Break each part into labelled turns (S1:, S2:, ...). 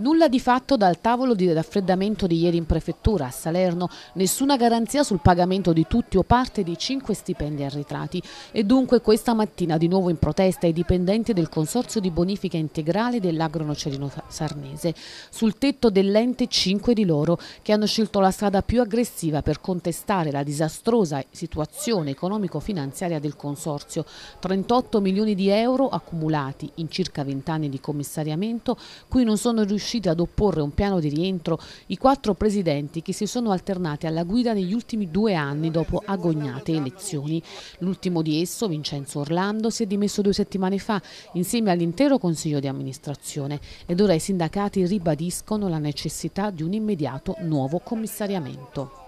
S1: Nulla di fatto dal tavolo di raffreddamento di ieri in prefettura a Salerno, nessuna garanzia sul pagamento di tutti o parte dei cinque stipendi arretrati e dunque questa mattina di nuovo in protesta i dipendenti del Consorzio di Bonifica Integrale dell'Agronocerino Sarnese, sul tetto dell'ente cinque di loro che hanno scelto la strada più aggressiva per contestare la disastrosa situazione economico-finanziaria del Consorzio, 38 milioni di euro accumulati in circa 20 anni di commissariamento cui non sono riusciti riusciti ad opporre un piano di rientro i quattro presidenti che si sono alternati alla guida negli ultimi due anni dopo agognate elezioni. L'ultimo di esso, Vincenzo Orlando, si è dimesso due settimane fa insieme all'intero Consiglio di amministrazione ed ora i sindacati ribadiscono la necessità di un immediato nuovo commissariamento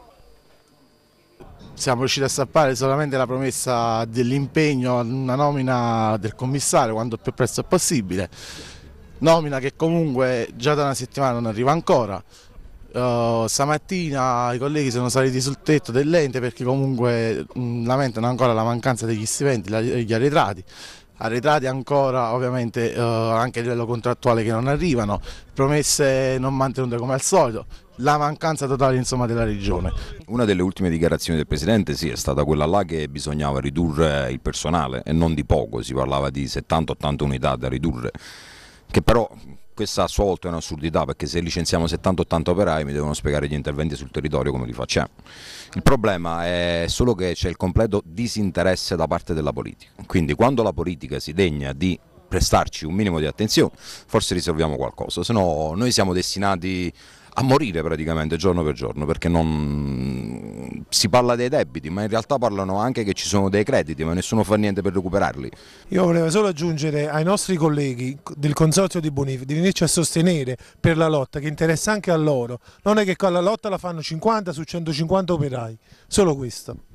S2: siamo riusciti a stappare solamente la promessa dell'impegno a una nomina del commissario quanto più presto possibile nomina che comunque già da una settimana non arriva ancora. Uh, stamattina i colleghi sono saliti sul tetto dell'ente perché comunque mh, mm, lamentano ancora la mancanza degli stipendi, la, gli arretrati arretrati ancora ovviamente eh, anche a livello contrattuale che non arrivano, promesse non mantenute come al solito, la mancanza totale
S3: insomma, della regione. Una delle ultime dichiarazioni del Presidente sì, è stata quella là che bisognava ridurre il personale e non di poco, si parlava di 70-80 unità da ridurre che però questa a sua volta è un'assurdità perché se licenziamo 70-80 operai mi devono spiegare gli interventi sul territorio come li facciamo. Cioè, il problema è solo che c'è il completo disinteresse da parte della politica, quindi quando la politica si degna di prestarci un minimo di attenzione forse risolviamo qualcosa, se no noi siamo destinati a morire praticamente giorno per giorno perché non, si parla dei debiti, ma in realtà parlano anche che ci sono dei crediti, ma nessuno fa niente per recuperarli.
S4: Io volevo solo aggiungere ai nostri colleghi del Consorzio di Bonifica di venirci a sostenere per la lotta, che interessa anche a loro. Non è che con la lotta la fanno 50 su 150 operai, solo questo.